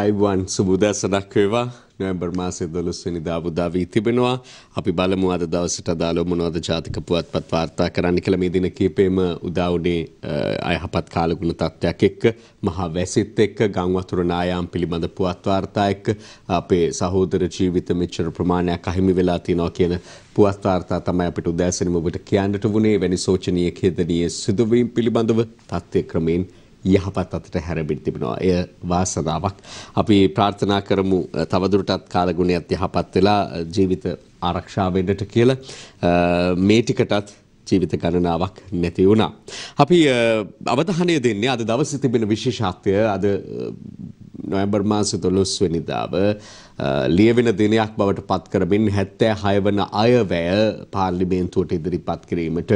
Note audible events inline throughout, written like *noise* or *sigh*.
අයිබුවන් සුබුදා සදක් වේවා නොවැම්බර් මාසේ 12 වෙනිදා අබුදාවී තිබෙනවා අපි බලමු අද දවසට අදාළව මොනවද ජාතික පුවත්පත් වාර්තා කරන්න කියලා මේ දින කීපෙම උදා උනේ අයහපත් කාලගුණ තත්ත්වයක් එක්ක මහා වැසිත් එක්ක ගම් වතුර නායාම් පිළිබඳ පුවත් වාර්තා එක්ක අපේ සහෝදර ජීවිත මෙච්චර ප්‍රමාණයක් අහිමි වෙලා තියෙනවා කියන පුවත් වාර්තා තමයි අපිට උදෑසනම ඔබට කියන්නට වුණේ වෙනි සෝචනීය කේතනීය සිදුවීම් පිළිබඳව තත්ත්ව ක්‍රමෙන් යහපත් අතට හැරඹෙන්න තිබෙනවා. එය වාසනාවක්. අපි ප්‍රාර්ථනා කරමු තවදුරටත් කාලගුණයත් යහපත් වෙලා ජීවිත ආරක්ෂා වෙන්නට කියලා මේ ටිකටත් ජීවිත ගණනාවක් නැති වුණා. අපි අවධානය දෙන්නේ අද දවසේ තිබෙන විශේෂත්වය අද නොවැම්බර් මාස 12 වෙනිදාව ලියවෙන දිනයක් බවට පත් කරමින් 76 වන අයවැය පාර්ලිමේන්තුවට ඉදිරිපත් කිරීමට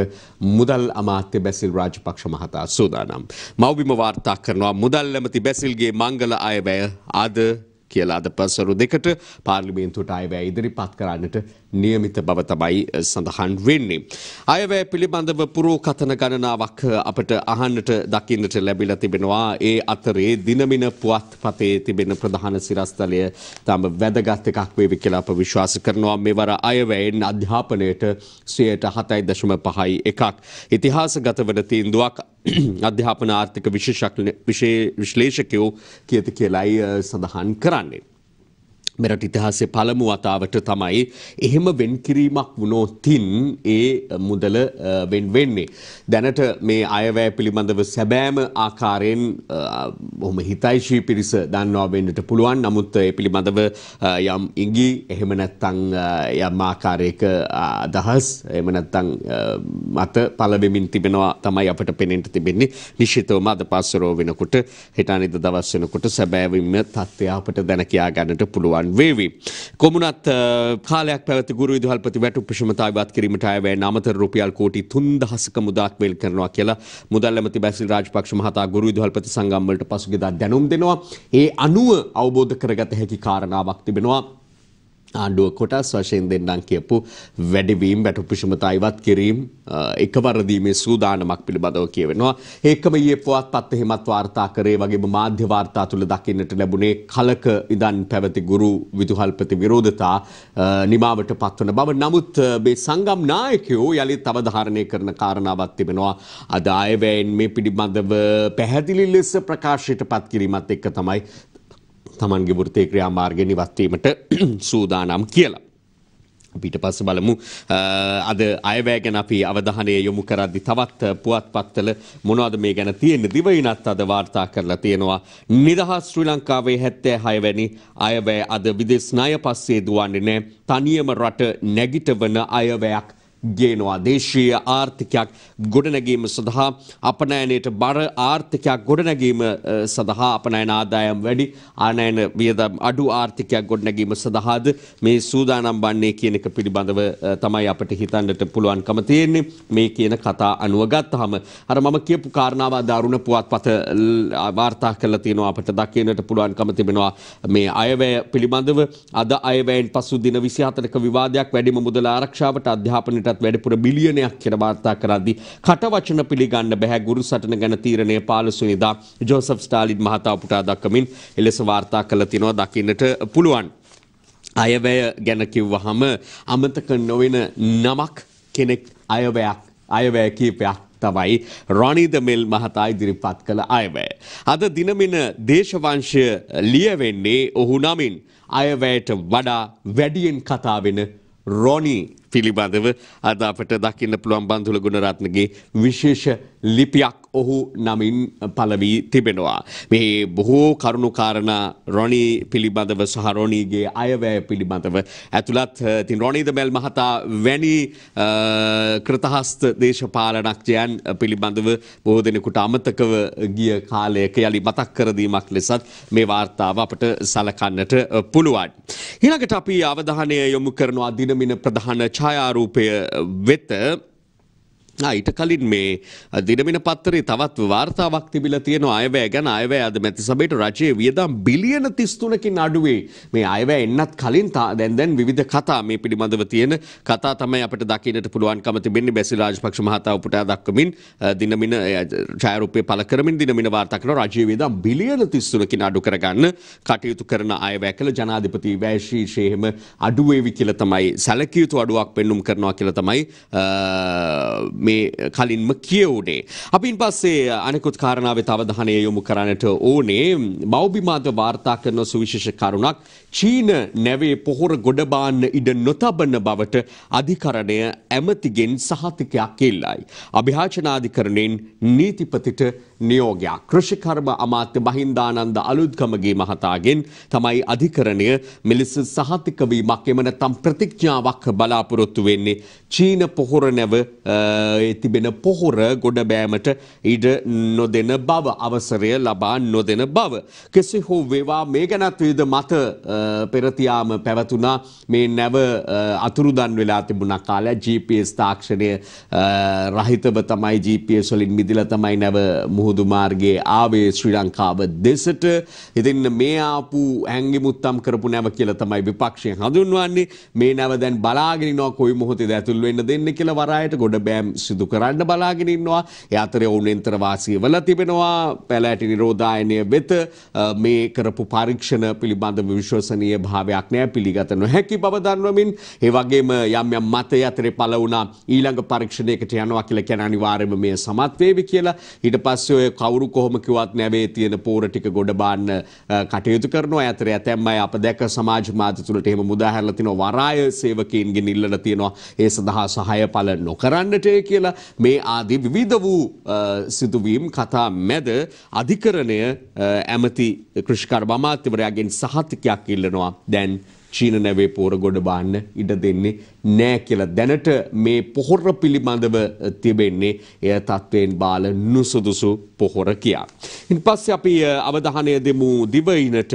මුදල් අමාත්‍ය බැසිල් රාජපක්ෂ මහතා සූදානම්. මව්බිම වාර්තා කරනවා මුදල් ඇමති බැසිල්ගේ මංගල අයවැය අද කියලා අද පසරු දෙකට පාර්ලිමේන්තුවට අයවැය ඉදිරිපත් කරන්නට නියමිත බව තමයි සඳහන් වෙන්නේ. අයවැය පිළිබඳව පුරෝකථන ගණනාවක් අපට අහන්නට දකින්නට ලැබිලා තිබෙනවා. ඒ අතරේ දිනමින පුවත්පතේ තිබෙන ප්‍රධාන සිරස්තලය තම වැදගත් එකක් වේවි කියලා අප විශ්වාස කරනවා. මෙවර අයවැයෙන් අධ්‍යාපනයට 7.5යි එකක් ඉතිහාසගත වන තීන්දුවක් *clears throat* අධ්‍යාපන ආර්ථික විශේෂඥ විශේෂ විශ්ලේෂකයෝ කියති කියලායි සඳහන් කරන්නේ. මෙරට ඉතිහාසයේ පළමු වතාවට තමයි එහෙම වෙන්කිරීමක් වුණොතින් ඒ මුදල වෙන් වෙන්නේ. දැනට මේ අයවැය පිළිබඳව සැබෑම ආකාරයෙන් ඔහොම හිතයිශී පිරිස දන්නවා වෙන්නට පුළුවන්. නමුත් ඒ පිළිබඳව යම් ඉඟි එහෙම නැත්නම් යම් ආකාරයක අදහස් එහෙම නැත්නම් මත පළ වෙමින් තිබෙනවා තමයි අපට පෙනෙන්න තිබෙන්නේ. නිශ්චිතවම අද පාසරෝ වෙනකොට හෙට අනිද්දා දවස් වෙනකොට සැබෑවින්ම තත්ත්වය අපට දැන කියා ගන්නට පුළුවන්. සටහන් වේවි. කොමුණත් කාලයක් පැවති ගුරු විදුහල්පති වැටුප් ප්‍රශමතා ඉවත් කිරීමට අයවැය අමතර රුපියල් කෝටි 3000ක මුදලක් වෙල් කරනවා කියලා මුදල් ඇමති බැසිල් රාජපක්ෂ මහතා ගුරු විදුහල්පති සංගම් වලට පසුගියදා දැනුම් දෙනවා. ඒ අනුව අවබෝධ කරගත හැකි කාරණාවක් තිබෙනවා. ආණ්ඩුව කොටස් වශයෙන් දෙන්නම් කියපු වැඩිවීම් වැටුපුෂමතා ඉවත් කිරීම එකවර දීමේ සූදානමක් පිළිබඳව කියවෙනවා. ඒකම ඊයේ පුවත්පත් එහෙමත් වාර්තා කරේ වගේම මාධ්‍ය වාර්තා තුල දකින්නට ලැබුණේ කලක ඉඳන් පැවති ගුරු විදුහල්පති විරෝධතා නිමාවට පත්වන බව. නමුත් මේ සංගම් නායකයෝ යලිත් අවධාරණය කරන කාරණාවක් තිබෙනවා. අද ආයවැයෙන් මේ පිළිබඳව පැහැදිලි ලෙස ප්‍රකාශයට පත් කිරීමත් එක්ක තමයි තමන්ගේ වෘත්තේ ක්‍රියාමාර්ගය නිවත්වීමට *clears throat* සූදානම් කියලා. අපිට පස්ස බලමු අද අයවැය ගැන අපි අවධානය යොමු කරද්දි තවත් පුවත්පත්වල මොනවද මේ ගැන තියෙන්නේ දිවයිනත් අද වාර්තා කරලා තියෙනවා නිදහස් ශ්‍රී ලංකාවේ 76 වැනි අයවැය අද විදේශ ණය පස්සේ දුවන්නේ නැහැ තනියම රට නැගිටවන අයවැයක් ගේනවා. දේශීය ආර්ථිකයක් ගොඩනැගීම සඳහා අපනෑනයට බර ආර්ථිකයක් ගොඩනැගීම සඳහා අපනෑන ආදායම් වැඩි ආනයන වියදම් අඩු ආර්ථිකයක් ගොඩනැගීම සඳහාද මේ සූදානම් වන්නේ කියන එක පිළිබඳව තමයි අපට හිතන්නට පුළුවන්කම තියෙන්නේ මේ කියන කතා අනුව ගත්තහම අර මම කියපු කාරණාව දාරුණ පුවත්පත වාර්තා කරලා තියෙනවා අපට දකින්නට පුළුවන්කම තිබෙනවා මේ අයවැය පිළිබඳව අද අයවැයෙන් පසු දින 24ක විවාදයක් වැඩිම මුදල ආරක්ෂාවට අධ්‍යාපනයට ඊටත් වැඩිපුර බිලියනයක් කියලා වාර්තා කරද්දී කටවචන පිළිගන්න බෑ ගුරු සටන ගැන තීරණය 15 වෙනිදා ජෝසප් ස්ටාලින් මහතා පුටා දක්වමින් එලෙස වාර්තා කළ තිනවා දකින්නට පුළුවන්. අයවැය ගැන කිව්වහම අමතක නොවන නමක් කෙනෙක් අයවැයක් අයවැය කීපයක් තමයි රොනිද මෙල් මහතා ඉදිරිපත් කළ අයවැය. අද දිනමින දේශවංශය ලියවෙන්නේ ඔහු නමින් අයවැයට වඩා වැඩියෙන් කතාවෙන රොනි පිළිබඳව අද අපට දකින්න පුළුවන් බන්ධුල ගුණරත්නගේ විශේෂ ලිපියක් ඔහු නමින් පලවී තිබෙනවා. මෙහි බොහෝ කරුණුකාරණ රොනී පිළිබඳව සහ රොනීගේ අයවැය පිළිබඳව ඇතුළත් තින් රොනීද මැල් මහතා වැනි ක්‍රතහස්ත දේශපාලනක්ෂයන් පිළිබඳව බොහෝ දෙනෙකුට අමතකව ගිය කාලයක යළි මතක් කරදීමක් ලෙසත් මේ වාර්තාව අපට සලකන්නට පුළුවන්. ඊළඟට අපි අවධානය යොමු කරනවා දිනමින ප්‍රධාන ඡායාරූපය වෙත ඊට කලින් මේ දිනමින පත්තරේ තවත් වාර්තාවක් තිබිලා තියෙන අයවැය ගැන අයවැය අද මැති සභේට රජයේ වියදම් බිලියන 33කින් අඩුවේ මේ අයවැය එන්නත් කලින් දැන් දැන් විවිධ කතා මේ පිළිබඳව තියෙන කතා තමයි අපිට දකින්නට පුළුවන්කම තිබෙන්නේ බැසිල් රාජපක්ෂ මහතා උපුටා දක්වමින් දිනමින ඡායාරූපය පළ කරමින් දිනමින වාර්තා කරන රජයේ වියදම් බිලියන 33කින් අඩු කරගන්න කටයුතු කරන අයවැය කළ ජනාධිපති වැය ශීර්ෂයේ එහෙම අඩු වේවි කියලා තමයි සැලකිය යුතු අඩුවක් පෙන්눔 කරනවා කියලා තමයි මේ කලින්ම කියවුනේ. අපින් පස්සේ අනෙකුත් කාරණාවේ අවධානය යොමු කරන්නට ඕනේ මෞබිමාද වාර්තා කරන සුවිශේෂ කරුණක් චීන නැවේ පොහොර ගොඩබාන්න ඉඩ නොතබන බවට අධිකරණය ඇමතිගෙන් සහතිකයක් එල්ලයි. අභිහාචනාධිකරණයෙන් නීතිපතිට නියෝගයක් කෘෂිකර්ම අමාත්‍ය මහින්දානන්ද අලුත්කමගේ මහතාගෙන් තමයි අධිකරණය මෙලෙස සහතික වීමක් එම නැත්නම් ප්‍රතිඥාවක් බලාපොරොත්තු වෙන්නේ චීන පොහොර නැව තිබෙන පොහොර ගොඩ බෑමට ඉඩ නොදෙන බව අවසරය ලබා නොදෙන බව. කෙසේ හෝ වේවා මේ ගැනත් විවිධ මත පෙරතියාම පැවතුනා මේ නැව අතුරුදන් වෙලා තිබුණ කාලය GPS තාක්ෂණය රහිතව තමයි GPS වලින් මිදිලා තමයි නැව මුහුදු මාර්ගයේ ආවේ ශ්‍රී ලංකාව දෙසට. ඉතින් මේ ආපු හැංගිමුත්තම් කරපු නැව කියලා තමයි විපක්ෂය හඳුන්වන්නේ. මේ නැව දැන් බලාගෙන ඉනවා කොයි මොහොතේද ඇතුල් වෙන්න දෙන්නේ කියලා වරායට ගොඩ බෑම් සිදු කරන්න බලාගෙන ඉන්නවා. ඒ අතරේ ඔවුන් යන්ත්‍ර වාසිය වල තිබෙනවා පැලෑටි නිරෝධායනය වෙත මේ කරපු පරීක්ෂණ පිළිබඳව විශ්වසනීය භාවයක් නැහැ පිළිගත නොහැකි බව දන්වමින් ඒ වගේම යම් යම් මත යතරේ පළ වුණා ඊළඟ පරීක්ෂණයකට යනවා කියලා කියන අනිවාර්යයෙන්ම මේ සමත් වේවි කියලා. ඊට පස්සේ ඔය කවුරු කොහොම කිව්වත් නැවේ තියෙන පෝර ටික ගොඩ බාන්න කටයුතු කරනවා. අතරේ ඇතැම් අය අප දැක සමාජ මාධ්‍ය තුළට එහෙම මුදාහැරලා තිනවා වරාය සේවකයන්ගෙන් ඉල්ලලා තිනවා ඒ සඳහා සහාය පළ නොකරන්නට කියලා. කියලා මේ ආදී විවිධ වූ සිදුවීම් කතා මැද අධිකරණය ඇමති කෘෂිකර්ම අමාත්‍යවරයාගෙන් සහතිකයක් ඉල්ලනවා දැන් චීන නැවේ පෝරගොඩ බාන්න ඉඩ දෙන්නේ නෑ කියලා. දැනට මේ පොහොර පිළිබඳව තිබෙන්නේ එය තත්ත්වයෙන් බාල නුසුදුසු පොහොර කියා. ඉන් පස්සේ අපි අවධානය දෙමු දිවයිනට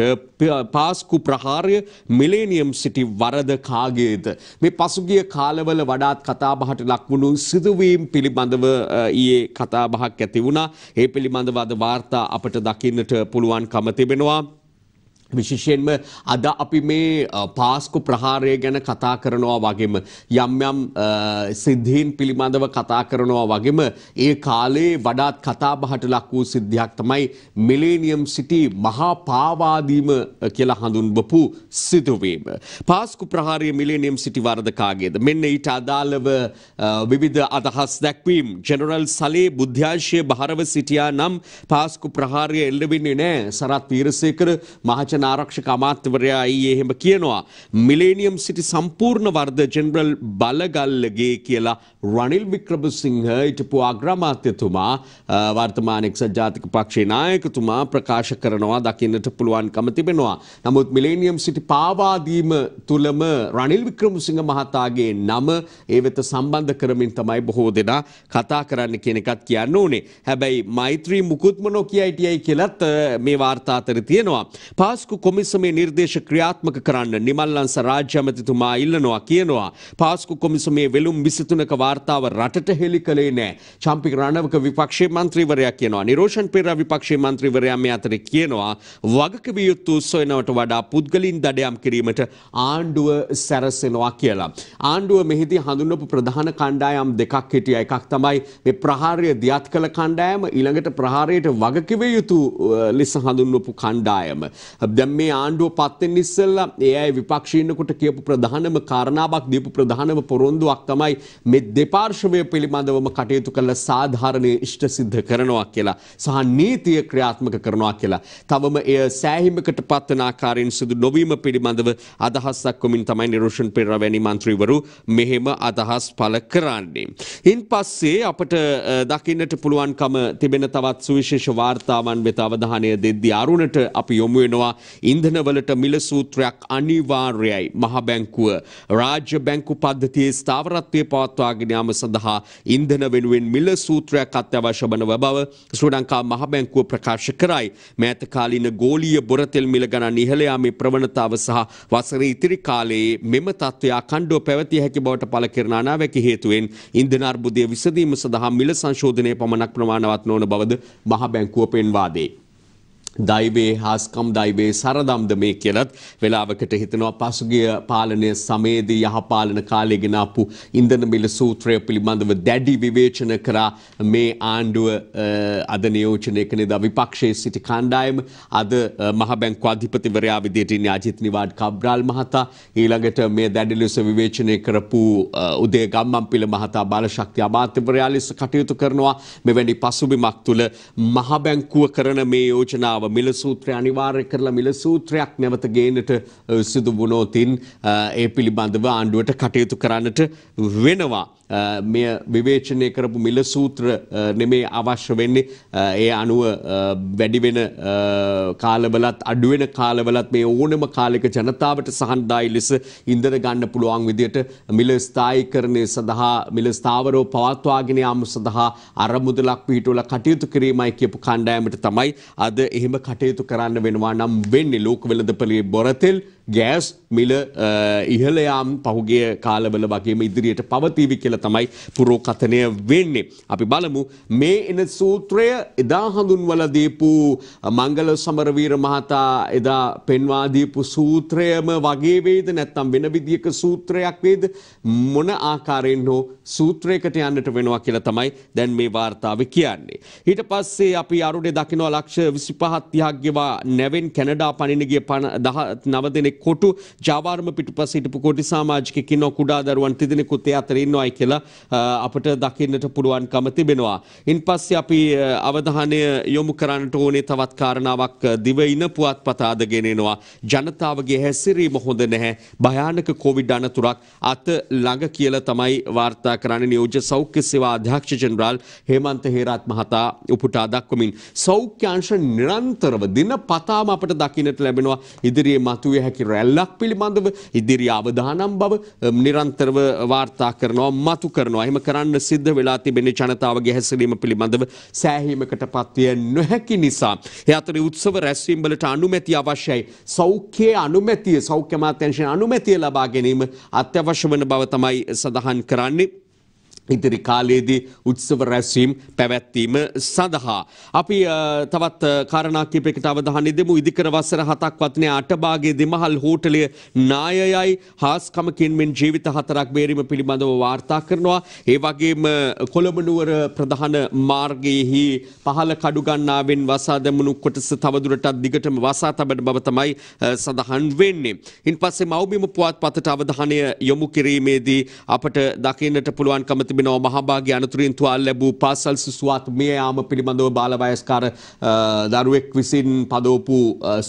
පාස්කු ප්‍රහාරය මිලේනියම් සිටි වරද කාගේද. මේ පසුගිය කාලවල වඩාත් කතාබහට ලක්වුණු සිදුවීම් පිළිබඳව ඊයේ කතාබහක් ඇති වුණා. ඒ පිළිබඳව අද වාර්තා අපට දකින්නට පුළුවන් කම තිබෙනවා. විශේෂයෙන්ම අද අපි මේ පාස්කු ප්‍රහාරය ගැන කතා කරනවා වගේම යම් යම් සිද්ධීන් පිළිබඳව කතා කරනවා වගේම ඒ කාලේ වඩාත් කතාබහට ලක් වූ සිද්ධියක් තමයි මිලේනියම් සිටි මහා පාවාදීම කියලා හඳුන්වපු සිදුවීම. පාස්කු ප්‍රහාරය මිලේනියම් සිටි වරදකාගේද මෙන්න ඊට අදාළව විවිධ අදහස් දැක්වීම් ජෙනරල් සලේ බුද්ධාශය භාරව සිටියා නම් පාස්කු ප්‍රහාරය එල්ලවෙන්නේ නෑ සරත් පීරසේකර මහචන ආයතන ආරක්ෂක අමාත්‍යවරයා ඊයේ එහෙම කියනවා මිලේනියම් සිටි සම්පූර්ණ වර්ධ ජෙනරල් බලගල්ලගේ කියලා රනිල් වික්‍රමසිංහ හිටපු අග්‍රාමාත්‍යතුමා වර්තමාන එක්සත් ජාතික පක්ෂේ නායකතුමා ප්‍රකාශ කරනවා දකින්නට පුළුවන්කම තිබෙනවා. නමුත් මිලේනියම් සිටි පාවා දීම තුලම රනිල් වික්‍රමසිංහ මහතාගේ නම ඒ වෙත සම්බන්ධ කරමින් තමයි බොහෝ දෙනා කතා කරන්න කියන එකත් කියන්න ඕනේ. හැබැයි මෛත්‍රී මුකුත්ම නොකිය හිටියයි කියලත් මේ වාර්තා අතර තියෙනවා. පාස්කු පාස්කු කොමිසමේ නිර්දේශ ක්‍රියාත්මක කරන්න නිමල්ලන්ස රාජ්‍ය අමතිතුමා ඉල්ලනවා කියනවා පාස්කු කොමිසමේ වෙලුම් විසිතුනක වාර්තාව රටට හෙළි කළේ නෑ චම්පි රණවක විපක්ෂේ මන්ත්‍රීවරයා කියනවා නිරෝෂන් පෙරා විපක්ෂේ මන්ත්‍රීවරයා මේ අතර කියනවා වගකිව යුතු උත්සවනවට වඩා පුද්ගලින් දඩයම් කිරීමට ආණ්ඩුව සැරසෙනවා කියලා. ආණ්ඩුව මෙහිදී හඳුන්වපු ප්‍රධාන කණ්ඩායම් දෙකක් හිටියා එකක් තමයි මේ ප්‍රහාරය දියත් කළ කණ්ඩායම ඊළඟට ප්‍රහාරයට වගකිව යුතු ලෙස හඳුන්වපු කණ්ඩායම. දැන් මේ ආණ්ඩුව පත් වෙන්න ඉස්සෙල්ලා ඒ අය විපක්ෂයේ ඉන්නකොට කියපු ප්‍රධානම කාරණාවක් දීපු ප්‍රධානම පොරොන්දුවක් තමයි මේ දෙපාර්ශ්වය පිළිබඳවම කටයුතු කළ සාධාරණයේ ඉෂ්ට සිද්ධ කරනවා කියලා සහ නීතිය ක්‍රියාත්මක කරනවා කියලා. තවම එය සෑහීමකට පත්වන ආකාරයෙන් සිදු නොවීම පිළිබඳව අදහස් දක්වමින් තමයි නිරෝෂන් පෙරේරා වැනි മന്ത്രിවරු මෙහෙම අදහස් පළ කරන්නේ. ඉන් පස්සේ අපට දකින්නට පුළුවන්කම තිබෙන තවත් සුවිශේෂ වාර්තාවන් වෙත අවධානය දෙද්දී අරුණට අපි යොමු වෙනවා ඉන්ධනවලට මිල සූත්‍රයක් අනිවාර්යයි. මහ බැංකුව රාජ්‍ය බැංකු පද්ධතියේ ස්ථාවරත්වය පවත්වාගෙන යාම සඳහා ඉන්ධන වෙනුවෙන් මිල සූත්‍රයක් අත්‍යවශ්‍ය වන බව ශ්‍රී ලංකා මහ බැංකුව ප්‍රකාශ කරයි. මෑත කාලින ගෝලීය බොරතෙල් මිල ගණන් ඉහළ යාමේ ප්‍රවණතාව සහ වසරේ ඉතිරි කාලයේ මෙම තත්ත්වය අඛණ්ඩව පැවතිය හැකි බවට පළ කරන අනාවැකි හේතුවෙන් ඉන්ධන අර්බුදය විසඳීම සඳහා මිල සංශෝධනය පමණක් ප්‍රමාණවත් නොවන බවද මහ බැංකුව පෙන්වා දෙයි. දයිවේ හාස්කම් දයිවේ සරදම්ද මේ කියලත් වෙලාවකට හිතනවා පසුගිය පාලනය සමේදී යහපාලන කාලයගෙනාපු ඉන්දන මිල සූත්‍රය පිළිබඳව දැඩි විවේචන කරා මේ ආණ්ඩුව අද නියෝජනය කනෙද විපක්ෂයේ සිටි කණ්ඩායම අද මහබැංකු අධිපතිවරයා විදියට ඉන්නේ අජිත් නිවාඩ් කබ්‍රාල් මහතා ඊළඟට මේ දැඩි ලෙස විවේචනය කරපු උදේ ගම්මන්පිල මහතා බාලශක්ති අමාත්‍යවරයා ලෙස කටයුතු කරනවා මෙවැනි පසුබිමක් තුළ මහබැංකුව කරන මේ යෝජනාව ක්‍රියාව මිල සූත්‍රය අනිවාර්ය කරලා මිල සූත්‍රයක් නැවත ගේනට සිදු වුණොතින් ඒ පිළිබඳව ආණ්ඩුවට කටයුතු කරන්නට වෙනවා. මෙය විවේචනය කරපු මිල සූත්‍ර නෙමේ අවශ්‍ය වෙන්නේ ඒ අනුව වැඩිවෙන කාලවලත් අඩුවෙන කාලවලත් මේ ඕනම කාලෙක ජනතාවට සහන්දායි ලෙස ඉන්දර ගන්න පුළුවන් විදියට මිල ස්ථායිකරණය සඳහා මිල ස්ථාවරෝ පවත්වාගෙන යාම සඳහා අරමුදලක් පිහිටුවලා කටයුතු කිරීමයි කියපු කණ්ඩායමට තමයි අද එහෙම මෙහෙම කටයුතු කරන්න වෙනවා නම් වෙන්නේ ලෝක වෙළඳපළේ බොරතෙල් ගෑස් මිල ඉහළයාම් පහුගේ කාලවල වගේම ඉදිරියට පවතිවි කියලා තමයි පුරෝකථනය වෙන්නේ. අපි බලමු මේ එන සූත්‍රය එදා හඳුන්වල දීපු මංගල සමරවීර මහතා එදා පෙන්වා දීපු සූත්‍රයම වගේ වේද නැත්නම් වෙන විදියක සූත්‍රයක් වේද මොන ආකාරයෙන් හෝ සූත්‍රයකට යන්නට වෙනවා කියලා තමයි දැන් මේ වාර්තාව කියන්නේ. ඊට පස්සේ අපි අරුණේ දකිනවා ලක්ෂ 25 30ක් ගෙවා නැවෙන් කැනඩා පනින ගිය 19 දෙනෙක් කොටු ජාවාර්ම පිටුපස හිටපු කොටි සමාජිකෙක් ඉන්නවා කුඩා දරුවන් තිදෙනෙකුත් ඒ අතර ඉන්නවායි කියලා අපට දකින්නට පුළුවන්කම තිබෙනවා. ඉන්පස්සේ අපි අවධානය යොමු කරන්නට ඕනේ තවත් කාරණාවක් දිවයින පුවත්පත අද ගෙනෙනවා. ජනතාවගේ හැසිරීම හොඳ නැහැ. භයානක කොවිඩ් අනතුරක් අත ළඟ කියලා තමයි වාර්තා කරන්නේ නියෝජ්‍ය සෞඛ්‍ය සේවා අධ්‍යක්ෂ ජෙනරාල් හේමන්ත හේරත් මහතා උපුටා දක්වමින් සෞඛ්‍ය අංශ නිරන්තරව දිනපතාම අපට දකින්නට ලැබෙනවා ඉදිරියේ මතුවේ හැකි රැල්ලක් පිළිබඳව ඉදිරි අවධානම් බව නිරන්තරව වාර්තා කරනවා මතු කරනවා. එහෙම කරන්න සිද්ධ වෙලා තිබෙන ජනතාවගේ හැසිරීම පිළිබඳව සෑහීමකට පත්විය නොහැකි නිසා. ඒ අතරේ උත්සව රැස්වීම් වලට අනුමැතිය අවශ්‍යයි. සෞඛ්‍ය අනුමැතිය සෞඛ්‍ය මාත්‍යංශයේ අනුමැතිය ලබා ගැනීම අත්‍යවශ්‍ය වන බව තමයි සඳහන් කරන්නේ. ඉදිරි කාලයේදී උත්සව රැස්වීම් පැවැත්වීම සඳහා. අපි තවත් කාරණාකිපෙකට අවධානය දෙමු ඉදිකර වසර හතක් වත්නය අටභාගේ දෙමහල් හෝටලය නායයයි හාස්කමකින් මෙන් ජීවිත හතරක් බේරීම පිළිබඳව වාර්තා කරනවා. ඒ වගේම කොළඹනුවර ප්‍රධාන මාර්ගයෙහි පහළ කඩුගන්නාවෙන් වසා දැමුණු කොටස තවදුරටත් දිගටම වසා තබන බව තමයි සඳහන් වෙන්නේ. ඉන් පස්සේ මවබිම පුවත් පතට අවධානය යොමු කිරීමේදී අපට දකින්නට පුළුවන්කමති තිබෙනවා මහභාග්‍ය අනතුරින් තුවාල ලැබූ පාසල් සිසුවත් මිය යාම පිළිබඳව බාලවයස්කාර දරුවෙක් විසින් පදවපු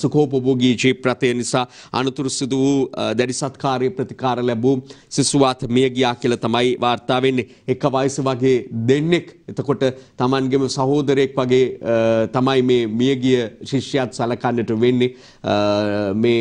සුඛෝපභෝගී ජීප්‍රතය නිසා අනතුරු සිදු වූ දැඩි සත්කාරයේ ප්‍රතිකාර ලැබූ සිසුවත් මිය ගියා කියලා තමයි වාර්තා වෙන්නේ. එක වයස වගේ දෙන්නෙක් එතකොට තමන්ගේම සහෝදරයෙක් වගේ තමයි මේ මියගිය ශිෂ්‍යයත් සලකන්නට වෙන්නේ මේ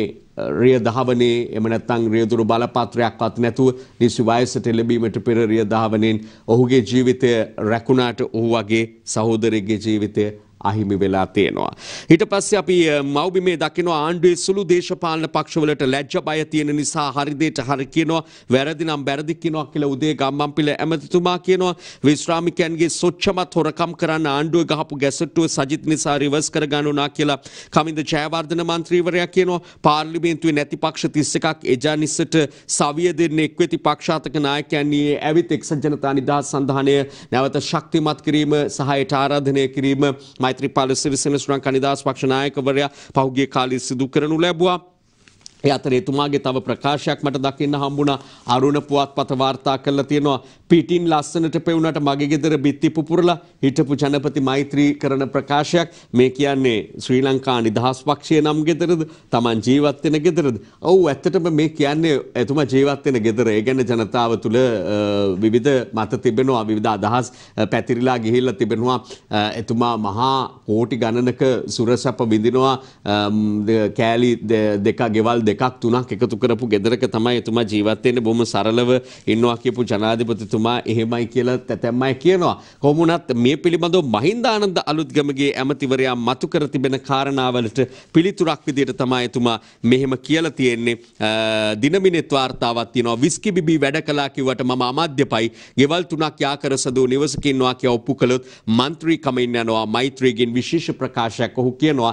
රිය දහවනේ එම නැත්නම් රියදුරු බලපත්‍රයක්වත් නැතුව නිසි වයසට ලැබීමට පෙර රිය දහවනෙන් ඔහුගේ ජීවිතය රැකුණාට ඔහු වගේ සහෝදරයෙක්ගේ ජීවිතය අහිමි වෙලා තියෙනවා. ඊට පස්සේ අපි මව්බිමේ දකිනවා ආණ්ඩුවේ සුළු දේශපාලන පක්ෂවලට ලැජ්ජ බය තියෙන නිසා හරි දෙයට හරි කියනවා වැරදි නම් වැරදි කියනවා කියලා උදේ ගම්මන්පිල ඇමතිතුමා කියනවා විශ්‍රාමිකයන්ගේ සොච්චමත් හොරකම් කරන්න ආණ්ඩුව ගහපු ගැසට්ටුව සජිත් නිසා රිවර්ස් කරගන්න උනා කියලා කමින්ද ජයවර්ධන මන්ත්‍රීවරයා කියනවා පාර්ලිමේන්තුවේ නැති පක්ෂ 31ක් එජානිස්සට සවිය දෙන්නේ එක්වෙති පක්ෂාතක නායකයන්ගේ ඇවිත් එක්සත් ජනතා නිදහස් සන්ධානය නැවත ශක්තිමත් කිරීම සහයට ආරාධනය කිරීම මෛත්‍රීපාල සිරිසෙන සුරංක අනිදාස් පක්ෂනායකවරයා පහුගිය කාලේ සිදු කරනු ලැබුවා. ඒ අතර එතුමාගේ තව ප්‍රකාශයක් මට දකින්න හම්බුණා අරුණ පුවත්පත වාර්තා කරලා තියෙනවා පිටින් ලස්සනට පෙවුනට මගේ ගෙදර බිත්ති පුපුරලා හිටපු ජනපති මෛත්‍රී කරන ප්‍රකාශයක් මේ කියන්නේ ශ්‍රී ලංකා නිදහස් පක්ෂය නම් ගෙදරද Taman ජීවත් වෙන ගෙදරද ඔව් ඇත්තටම මේ කියන්නේ එතුමා ජීවත් වෙන ගෙදර ඒ කියන්නේ ජනතාව තුළ විවිධ මත තිබෙනවා විවිධ අදහස් පැතිරිලා ගිහිල්ලා තිබෙනවා එතුමා මහා කෝටි ගණනක සුරසප විඳිනවා කෑලි දෙක ගෙවල් දෙකක් තුනක් එකතු කරපු ගෙදරක තමයි එතුමා ජීවත් වෙන්නේ බොහොම සරලව ඉන්නවා කියපු ජනාධිපතිතුමා එහෙමයි කියලා තැතැම්ම අය කියනවා. කොහොමුණත් මේ පිළිබඳව මහින්දානන්ද අලුත්ගමගේ ඇමතිවරයා මතු කර තිබෙන කාරණාවලට පිළිතුරක් විදියට තමයි එතුමා මෙහෙම කියලා තියෙන්නේ. දිනමිනෙත් වාර්තාවක් තියෙනවා. විස්කි බිබී වැඩ කළා කිව්වට මම අමාත්‍යපයි. ගෙවල් තුනක් යාකර සදූ නිවසක ඉන්නවා කියලා ඔප්පු කළොත් മന്ത്രി කමින් යනවා. මෛත්‍රීගෙන් විශේෂ ප්‍රකාශයක් ඔහු කියනවා.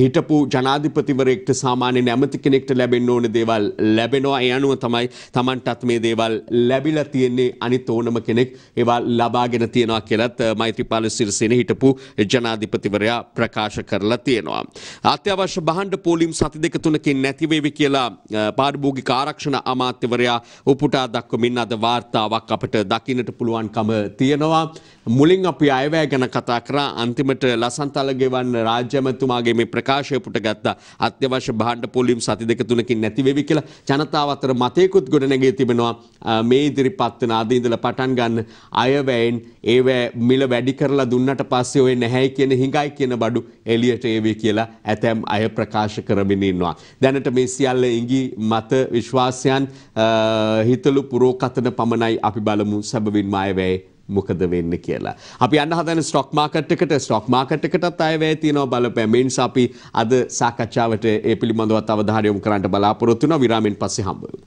හිටපු ජනාධිපතිවරයෙක්ට සාමාන්‍ය ඇමති කෙනෙක්ට ලැබෙන්න ඕන දේවල් ලැබෙනවා ඒ අනුව තමයි Tamanටත් මේ දේවල් ලැබිලා තියෙන්නේ අනිත් ඕනම කෙනෙක් ඒවා ලබාගෙන තියෙනවා කියලත් මෛත්‍රීපාල සිරිසේන හිටපු ජනාධිපතිවරයා ප්‍රකාශ කරලා තියෙනවා. අත්‍යවශ්‍ය බහණ්ඩ පොලිම් සති දෙක තුනකින් නැති වේවි කියලා පාරිභෝගික ආරක්ෂණ අමාත්‍යවරයා උපුටා දක්වමින් අද වාර්තාවක් අපිට දකින්නට පුළුවන්කම තියෙනවා. මුලින් අපි අයවැය ගැන කතා කරා අන්තිමට ලසන්තල ගෙවන්න රාජ්‍යමතුමාගේ මේ ප්‍රකාශය පුට ගත්තා අත්‍යවශ්‍ය භාණ්ඩ පොලිම් සති දෙක තුනකින් නැති වෙවි කියලා ජනතාව අතර මතයකුත් ගොඩනැගේ තිබෙනවා මේ ඉදිරිපත් වෙන අද ඉඳලා පටන් ගන්න අයවැයෙන් ඒවැ මිල වැඩි කරලා දුන්නට පස්සේ ඔය නැහැයි කියන හිඟයි කියන බඩු එළියට ඒවි කියලා ඇතැම් අය ප්‍රකාශ කරමින් ඉන්නවා දැනට මේ සියල්ල ඉඟි මත විශ්වාසයන් හිතලු පුරෝකතන පමණයි අපි බලමු සැබවින් මායවැයි මොකද වෙන්න කියලා. අපි අන්න හදන ස්ටොක් මාකට් එකට ස්ටොක් මාකට් එකටත් අයවැය තියෙනවා බලපෑ. මේ නිසා අපි අද සාකච්ඡාවට ඒ පිළිබඳව අවධානය යොමු කරන්න බලාපොරොත්තු වෙනවා. විරාමෙන් පස්සේ හම්බ වෙමු.